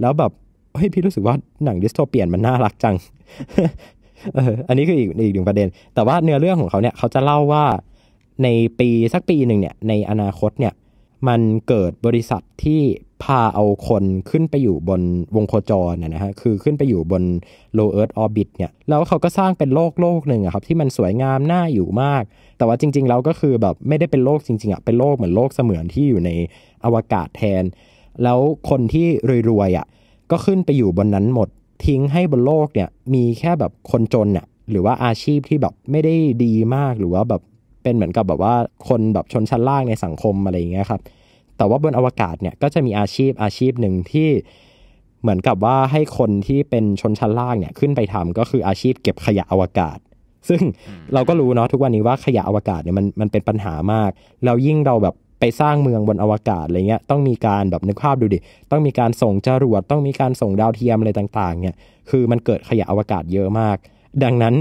แล้วแบบเฮ้ยพี่รู้สึกว่าหนังดิสโทเปียนมันน่ารักจังเอออันนี้คืออีกอีกหนึ่งประเด็น แต่ว่าเนื้อเรื่องของเขาเนี่ย เขาจะเล่าว่าในปีสักปีหนึ่งเนี่ย ในอนาคตเนี่ย มันเกิดบริษัทที่พาเอาคนขึ้นไปอยู่บนวงโคจรนะฮะ คือขึ้นไปอยู่บน low earth orbit เนี่ย แล้วเขาก็สร้างเป็นโลกโลกหนึ่งครับที่มันสวยงามน่าอยู่มาก แต่ว่าจริง ๆ แล้วก็คือแบบไม่ได้เป็นโลกจริงๆอะเป็นโลกเหมือนโลกเสมือนที่อยู่ในอวกาศแทน แล้วคนที่รวยๆอะก็ขึ้นไปอยู่บนนั้นหมดทิ้งให้บนโลกเนี่ยมีแค่แบบคนจนเนี่ยหรือว่าอาชีพที่แบบไม่ได้ดีมากหรือว่าแบบเป็นเหมือนกับแบบว่าคนแบบชนชั้นล่างในสังคมอะไรอย่างเงี้ยครับ แต่ว่าบนอวกาศเนี่ยก็จะมีอาชีพอาชีพหนึ่งที่เหมือนกับว่าให้คนที่เป็นชนชั้นล่างเนี่ยขึ้นไปทำก็คืออาชีพเก็บขยะอวกาศ ซึ่งเราก็รู้เนาะทุกวันนี้ว่าขยะอวกาศเนี่ยมันมันเป็นปัญหามากแล้วยิ่งเราแบบไปสร้างเมืองบนอวกาศอะไรเงี้ยต้องมีการแบบนึกภาพดูดิต้องมีการส่งจรวด ต้องมีการส่งดาวเทียมอะไรต่างๆเนี่ย คือมันเกิดขยะอวกาศเยอะมาก ดังนั้น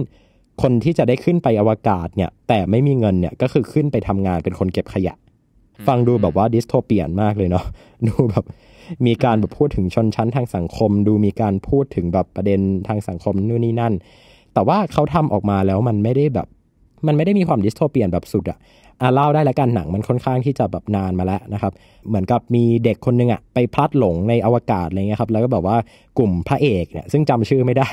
คนที่จะได้ขึ้นไปอวกาศเนี่ย แต่ไม่มีเงินเนี่ยก็คือขึ้นไปทำงานเป็นคนเก็บขยะ ฟังดูแบบว่าดิสโทเปียนมากเลยเนาะดูแบบมีการแบบพูดถึงชนชั้นทางสังคม ดูมีการพูดถึงแบบประเด็นทางสังคมนู่นนี่นั่นแต่ว่าเขาทำออกมาแล้วมันไม่ได้แบบ มันไม่ได้มีความดิสโทเปียนแบบสุดอะอ่เล่าได้ละกันหนังมันค่อนข้างที่จะแบบนานมาแล้วนะครับ เหมือนกับมีเด็กคนนึงอ่ะไปพลัดหลงในอวกาศอะไรเงี้ยครับ แล้วก็แบบว่ากลุ่มพระเอกเนี่ยซึ่งจำชื่อไม่ได้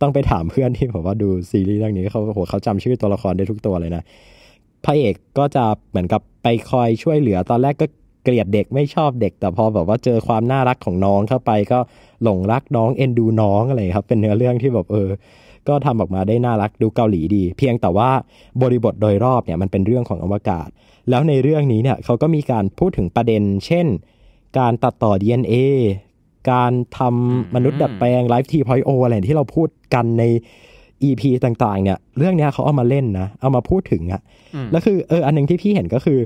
ต้องไปถามเพื่อนที่ผมว่าดูซีรีส์เรื่องนี้ เขาโหเขาจำชื่อตัวละครได้ทุกตัวเลยนะพระเอกก็จะเหมือนกับไปคอยช่วยเหลือ ตอนแรกก็เกลียดเด็กไม่ชอบเด็ก แต่พอแบบว่าเจอความน่ารักของน้องเข้าไปก็หลงรักน้องเอ็นดูน้องอะไรครับ เป็นเนื้อเรื่องที่แบบเออก็ทำออกมาได้น่ารักดูเกาหลีดี เพียงแต่ว่าบริบทโดยรอบเนี่ยมันเป็นเรื่องของอวกาศ แล้วในเรื่องนี้เนี่ยเขาก็มีการพูดถึงประเด็นเช่น การตัดต่อ DNA การทำมนุษย์ดัดแปลงไลฟ์ทีพอยโออะไรที่เราพูดกันใน EP ต่าง ๆเนี่ยเรื่องนี้เขาเอามาเล่นนะเอามาพูดถึงอะแล้วคือเอออันนึงที่พี่เห็นก็คือ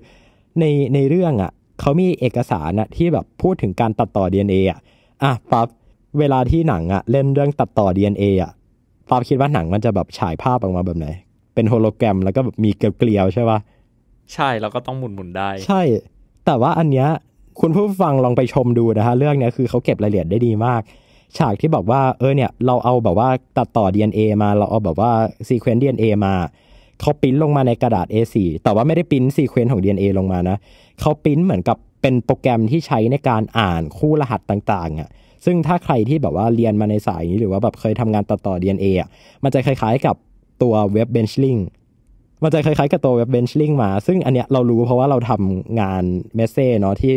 ในในเรื่องอะเขามีเอกสารอะที่แบบพูดถึงการตัดต่อ DNA อะอ่ะปั๊บเวลาที่หนังอะเล่นเรื่องตัดต่อ DNA อะตาคิดว่าหนังมันจะแบบ ฉายภาพออกมาแบบไหนเป็นโฮโลแกรมแล้วก็แบบมีเกลียวใช่ปะใช่แล้วก็ต้องหมุนหมุนได้ ใช่ แต่ว่าอันเนี้ยคุณผู้ฟังลองไปชมดูนะฮะเรื่องเนี้ยคือเขาเก็บรายละเอียดได้ดีมาก ฉากที่บอกว่า เออเนี่ยเราเอาแบบว่าตัดต่อ DNA มาเราเอาแบบว่าซีเควนต์ดีเมา เขาปิ้นลงมาในกระดาษ A4 แต่ว่าไม่ได้ปิ้นซีเควนต์ของ DNA ลงมานะเขาปิ้นเหมือนกับเป็นโปรแกรมที่ใช้ในการอ่านคู่รหัสต่างๆอะ่ะซึ่งถ้าใครที่แบบว่าเรียนมาในสายนี้หรือว่าแบบเคยทำงานต่อต่อ DNA อ่ะ มันจะคล้ายๆกับตัวเว็บเบนชลิง มันจะคล้ายๆกับตัวเว็บเบนชลิงมา ซึ่งอันเนี้ยเรารู้เพราะว่าเราทำงานเมสเซ่เนาะที่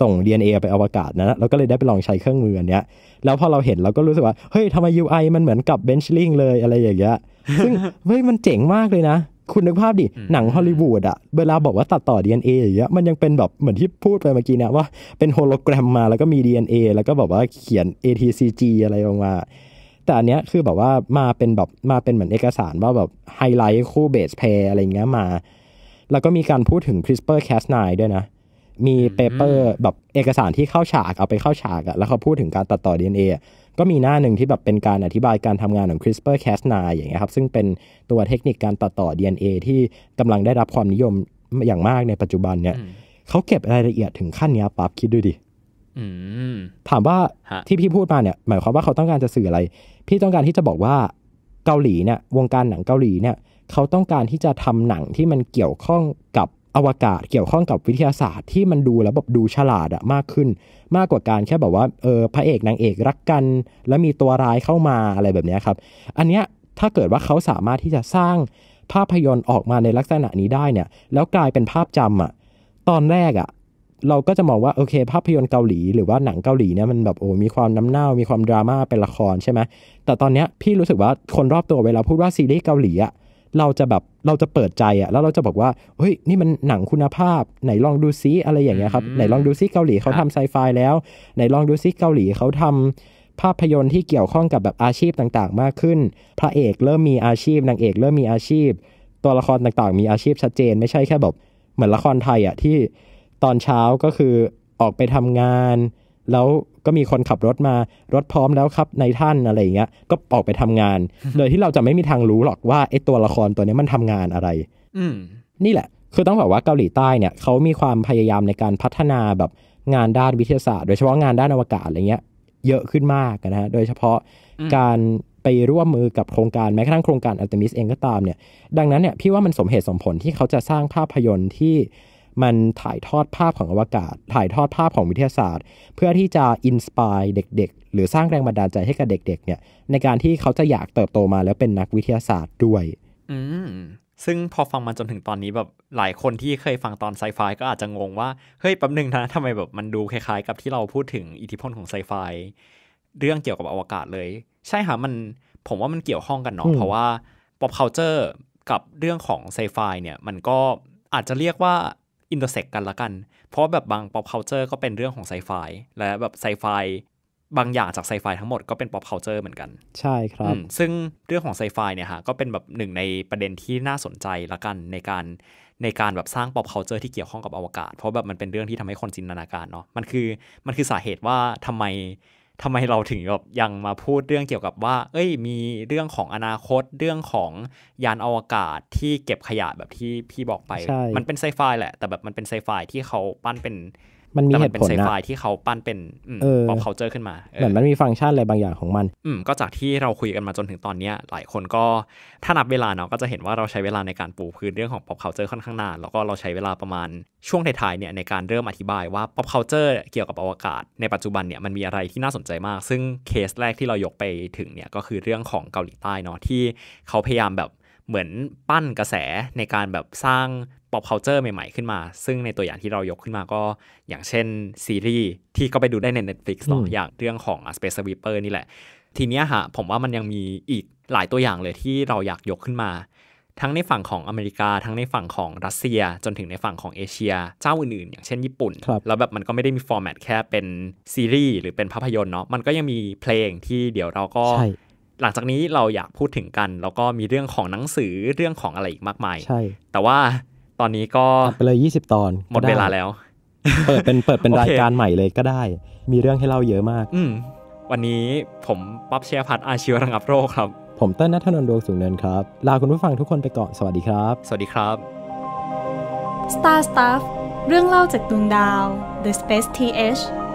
ส่ง DNA ไปอวกาศนะเราก็เลยได้ไปลองใช้เครื่องมืออันเนี้ยแล้วพอเราเห็นเราก็รู้สึกว่า เฮ้ยทำไม UI มันเหมือนกับเบนชลิงเลยอะไรอย่างเงี้ย ซึ่งเฮ้ยมันเจ๋งมากเลยนะคุณนึกภาพดิ หนังฮอลลีวูดอะเวลาบอกว่าตัดต่อ DNA อย่างเงี้ย มันยังเป็นแบบเหมือนที่พูดไปเมื่อกี้นะว่าเป็นโฮโลแกรมมาแล้วก็มี DNA แล้วก็แบบว่าเขียน ATCG อะไรออกมา แต่อันเนี้ยคือแบบว่ามาเป็นแบบมาเป็นเหมือนเอกสารว่าแบบไฮไลท์คู่เบสเพย์อะไรเงี้ยมา แล้วก็มีการพูดถึง CRISPR Cas9 ด้วยนะ มีเปเปอร์แบบเอกสารที่เข้าฉากเอาไปเข้าฉากอะแล้วเขาพูดถึงการตัดต่อ DNA อก็มีหน้าหนึ่งที่แบบเป็นการอธิบายการทำงานของ CRISPR Cas9 อย่างเงี้ยครับ ซึ่งเป็นตัวเทคนิคการตัดต่อ DNA ที่กำลังได้รับความนิยมอย่างมากในปัจจุบันเนี่ยเขาเก็บรายละเอียดถึงขั้นนี้ปั๊บคิดดูดิถามว่าที่พี่พูดมาเนี่ย หมายความว่าเขาต้องการจะสื่ออะไร พี่ต้องการที่จะบอกว่าเกาหลีเนี่ย วงการหนังเกาหลีเนี่ย เขาต้องการที่จะทำหนังที่มันเกี่ยวข้องกับอวกาศเกี่ยวข้องกับวิทยาศาสตร์ที่มันดูแล้วแบบดูฉลาดอะมากขึ้นมากกว่าการแค่แบบว่าเออพระเอกนางเอกรักกัน แล้วมีตัวร้ายเข้ามาอะไรแบบนี้ครับ อันเนี้ยถ้าเกิดว่าเขาสามารถที่จะสร้างภาพยนตร์ออกมาในลักษณะนี้ได้เนี่ย แล้วกลายเป็นภาพจำอะตอนแรกอะเราก็จะมองว่าโอเค ภาพยนตร์เกาหลี หรือว่าหนังเกาหลีเนี่ยมันแบบโอ้ มีความน้ำเน่ามีความดราม่าเป็นละครใช่ไหมแต่ตอนเนี้ยพี่รู้สึกว่าคนรอบตัวเวลาพูดว่าซีรีส์เกาหลีอะเราจะแบบเราจะเปิดใจอะแล้วเราจะบอกว่าเฮ้ยนี่มันหนังคุณภาพไหนลองดูซิอะไรอย่างเงี้ยครับไหนลองดูซิ เกาหลีเขาทำไซไฟแล้วไหนลองดูซิเกาหลีเขาทำภาพยนตร์ที่เกี่ยวข้องกับแบบอาชีพต่างๆ มากขึ้น พระเอกเริ่มมีอาชีพนางเอกเริ่มมีอาชีพ ตัวละครต่างๆมีอาชีพชัดเจนไม่ใช่แค่แบบเหมือนละครไทยอะที่ตอนเช้าก็คือออกไปทำงานแล้วก็มีคนขับรถมา รถพร้อมแล้วครับในท่านอะไรเงี้ย ก็ออกไปทำงานโดยที่เราจะไม่มีทางรู้หรอกว่าไอ้ตัวละครตัวนี้มันทำงานอะไร อืนี่แหละ คือต้องบอกว่าเกาหลีใต้เนี่ยเขามีความพยายามในการพัฒนาแบบงานด้านวิทยาศาสตร์โดยเฉพาะงานด้านอวกาศอะไรเงี้ย เยอะขึ้นมากนะฮะ โดยเฉพาะการไปร่วมมือกับโครงการ แม้กระทั่งโครงการอัลติมิสเองก็ตามเนี่ย ดังนั้นเนี่ยพี่ว่ามันสมเหตุสมผลที่เขาจะสร้างภาพยนตร์ที่มันถ่ายทอดภาพของอวกาศ ถ่ายทอดภาพของวิทยาศาสตร์ เพื่อที่จะอินสปายเด็ก ๆ หรือสร้างแรงบันดาลใจให้กับเด็กๆเนี่ยในการที่เขาจะอยากเติบโตมาแล้วเป็นนักวิทยาศาสตร์ด้วย อืมซึ่งพอฟังมาจนถึงตอนนี้แบบหลายคนที่เคยฟังตอนไซไฟก็อาจจะงงว่า เฮ้ยแป๊บนึงนะทำไมแบบมันดูคล้ายๆ กับที่เราพูดถึงอิทธิพลของไซไฟเรื่องเกี่ยวกับอวกาศเลย ใช่ค่ะมันผมว่ามันเกี่ยวข้องกันเนาะเพราะว่า pop culture กับเรื่องของไซไฟเนี่ยมันก็อาจจะเรียกว่าอินเตอร์เซ็กกันละกัน เพราะแบบบาง pop culture ก็เป็นเรื่องของไซไฟ และแบบไซไฟบางอย่างจากไซไฟ ทั้งหมดก็เป็น pop culture เหมือนกัน ใช่ครับ ซึ่งเรื่องของไซไฟเนี่ยฮะก็เป็นแบบหนึ่งในประเด็นที่น่าสนใจละกันในการในการแบบสร้าง pop culture ที่เกี่ยวข้องกับอวกาศ เพราะแบบมันเป็นเรื่องที่ทำให้คนจินตนาการเนาะ มันคือมันคือสาเหตุว่าทำไมทำไมเราถึงแบบยังมาพูดเรื่องเกี่ยวกับว่า เอ้ย มีเรื่องของอนาคต เรื่องของยานอวกาศที่เก็บขยะแบบที่พี่บอกไป มันเป็นไซไฟแหละ แต่แบบมันเป็นไซไฟที่เขาปั้นเป็นมันมีเหตุผลนะเป็นไซไฟที่เขาปั้นเป็นเออเขาเจอขึ้นมา เหมือนมันมีฟังก์ชันอะไรบางอย่างของมัน อืม ก็จากที่เราคุยกันมาจนถึงตอนนี้ หลายคนก็ถ้านับเวลาเนาะ ก็จะเห็นว่าเราใช้เวลาในการปูพื้นเรื่องของป๊อ c เคาเจอร์ค่อนข้างนาน แล้วก็เราใช้เวลาประมาณช่วงท้ายๆ เนี่ยในการเริ่มอธิบายว่าป๊อ c เคาเจอร์เกี่ยวกับอวกาศ ในปัจจุบันเนี่ยมันมีอะไรที่น่าสนใจมาก ซึ่งเคสแรกที่เรายกไปถึงเนี่ยก็คือเรื่องของเกาหลีใต้เนาะที่เขาพยายามแบบเหมือนปั้นกระแสในการแบบสร้าง pop culture ใหม่ ๆขึ้นมา ซึ่งในตัวอย่างที่เรายกขึ้นมาก็อย่างเช่นซีรีส์ที่ก็ไปดูได้ใน Netflix เนาะอย่างเรื่องของ Space Sweeper นี่แหละทีเนี้ยฮะผมว่ามันยังมีอีกหลายตัวอย่างเลยที่เราอยากยกขึ้นมา ทั้งในฝั่งของอเมริกาทั้งในฝั่งของรัสเซีย จนถึงในฝั่งของเอเชียเจ้าอื่นๆอย่างเช่นญี่ปุ่น แล้วแบบมันก็ไม่ได้มีฟอร์แมตแค่เป็นซีรีส์หรือเป็นภาพยนตร์เนาะมันก็ยังมีเพลงที่เดี๋ยวเราก็หลังจากนี้เราอยากพูดถึงกันแล้วก็มีเรื่องของหนังสือเรื่องของอะไรอีกมากมายใช่แต่ว่าตอนนี้ก็ไปเลยยี่สิบตอนหมดเวลาแล้ว เปิดเป็นเปิดเป็นรายการใหม่เลยก็ได้ มีเรื่องให้เล่าเยอะมากอืวันนี้ผมป๊อบเชียพัดอาชีวรังับโรคครับผมเต้นนัทนนดวงสูงเนินครับ ลาคุณผู้ฟังทุกคนไปก่อนสวัสดีครับสวัสดีครับ Star Stuff เรื่องเล่าจากดวงดาว The Space TH